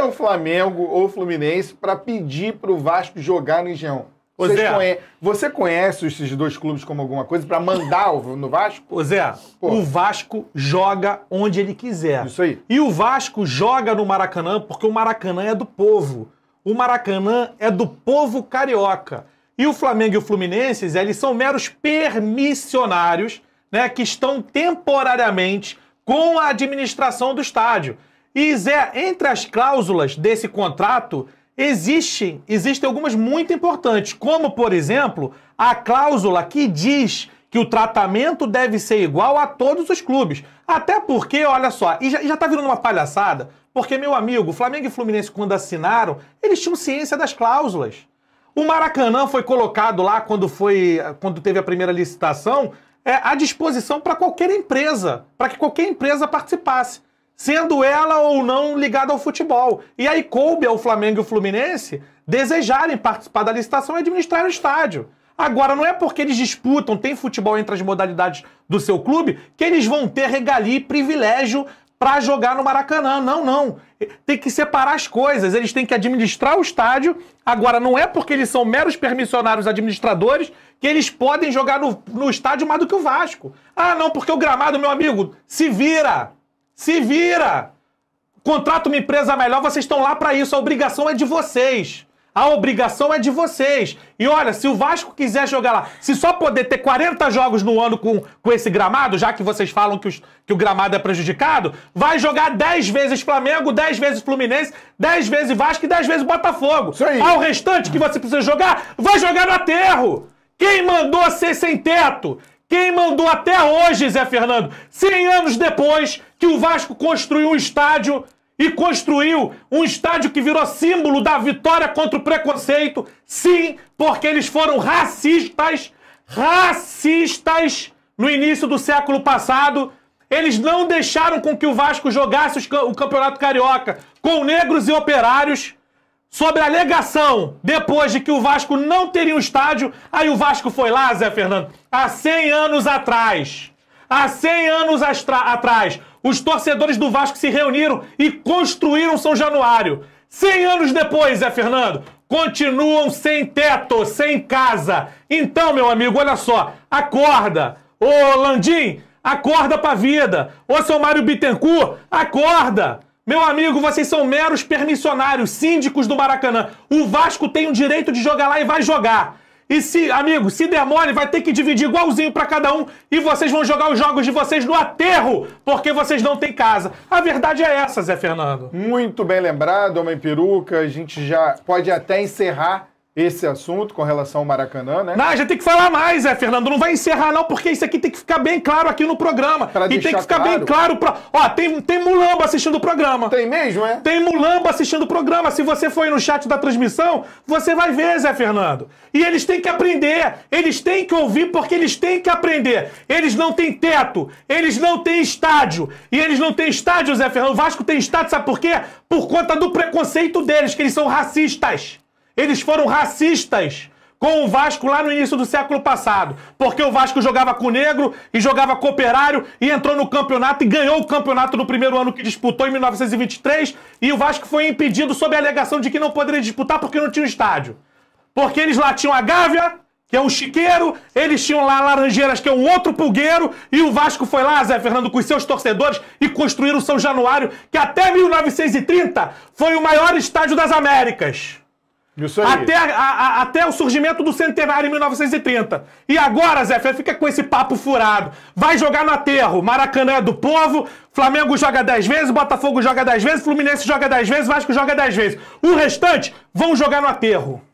é o Flamengo ou o Fluminense para pedir para o Vasco jogar no Engenhão? Conhe... Você conhece esses dois clubes como alguma coisa para mandar no Vasco? Ô Zé, Pô. o Vasco joga onde ele quiser. Isso aí. E o Vasco joga no Maracanã porque o Maracanã é do povo. O Maracanã é do povo carioca. E o Flamengo e o Fluminense, Zé, eles são meros permissionários, né, que estão temporariamente com a administração do estádio. E Zé, entre as cláusulas desse contrato, existem, existem algumas muito importantes, como, por exemplo, a cláusula que diz que o tratamento deve ser igual a todos os clubes. Até porque, olha só, e já, já tá virando uma palhaçada, porque, meu amigo, Flamengo e Fluminense, quando assinaram, eles tinham ciência das cláusulas. O Maracanã foi colocado lá quando foi, quando teve a primeira licitação, é, à disposição para qualquer empresa, para que qualquer empresa participasse sendo ela ou não ligada ao futebol. E aí coube ao Flamengo e o Fluminense desejarem participar da licitação e administrar o estádio. Agora, não é porque eles disputam, tem futebol entre as modalidades do seu clube, que eles vão ter regali e privilégio para jogar no Maracanã. Não, não. Tem que separar as coisas. Eles têm que administrar o estádio. Agora, não é porque eles são meros permissionários administradores que eles podem jogar no, no estádio mais do que o Vasco. Ah, não, porque o gramado, meu amigo, se vira. Se vira! Contrata uma empresa melhor, vocês estão lá para isso. A obrigação é de vocês. A obrigação é de vocês. E olha, se o Vasco quiser jogar lá, se só poder ter 40 jogos no ano com, com esse gramado, já que vocês falam que, os, que o gramado é prejudicado, vai jogar 10 vezes Flamengo, 10 vezes Fluminense, 10 vezes Vasco e 10 vezes Botafogo. Isso aí. Ao restante que você precisa jogar, vai jogar no aterro. Quem mandou ser sem teto? Quem mandou até hoje, Zé Fernando, 100 anos depois que o Vasco construiu um estádio e construiu um estádio que virou símbolo da vitória contra o preconceito? Sim, porque eles foram racistas, racistas no início do século passado. Eles não deixaram com que o Vasco jogasse o Campeonato Carioca com negros e operários sobre a alegação depois de que o Vasco não teria um estádio. Aí o Vasco foi lá, Zé Fernando, há 100 anos atrás. Há 100 anos atrás, os torcedores do Vasco se reuniram e construíram São Januário. 100 anos depois, Zé Fernando, continuam sem teto, sem casa. Então, meu amigo, olha só, acorda. Ô, Landim, acorda pra vida. Ô, seu Mário Bittencourt, acorda. Meu amigo, vocês são meros permissionários, síndicos do Maracanã. O Vasco tem o direito de jogar lá e vai jogar. E se, amigo, se der mole, vai ter que dividir igualzinho para cada um e vocês vão jogar os jogos de vocês no aterro, porque vocês não têm casa. A verdade é essa, Zé Fernando. Muito bem lembrado, Homem Peruca. A gente já pode até encerrar esse assunto com relação ao Maracanã, né? Não, já tem que falar mais, é, Fernando. Não vai encerrar, não, porque isso aqui tem que ficar bem claro aqui no programa. Pra e tem que ficar claro. bem claro pra. Ó, tem, tem mulamba assistindo o programa. Tem mesmo, é? Tem mulamba assistindo o programa. Se você for no chat da transmissão, você vai ver, Zé Fernando. E eles têm que aprender. Eles têm que ouvir porque eles têm que aprender. Eles não têm teto, eles não têm estádio. E eles não têm estádio, Zé Fernando. O Vasco tem estádio, sabe por quê? Por conta do preconceito deles, que eles são racistas. Eles foram racistas com o Vasco lá no início do século passado, porque o Vasco jogava com negro e jogava com operário e entrou no campeonato e ganhou o campeonato no primeiro ano que disputou em 1923 e o Vasco foi impedido sob a alegação de que não poderia disputar porque não tinha um estádio. Porque eles lá tinham a Gávea, que é um chiqueiro, eles tinham lá Laranjeiras, que é um outro pulgueiro, e o Vasco foi lá, Zé Fernando, com seus torcedores e construíram o São Januário, que até 1930 foi o maior estádio das Américas. Até, a, a, até o surgimento do centenário em 1930. E agora, Zé Fé, fica com esse papo furado. Vai jogar no aterro. Maracanã é do povo, Flamengo joga 10 vezes, Botafogo joga 10 vezes, Fluminense joga 10 vezes, Vasco joga 10 vezes. O restante vão jogar no aterro.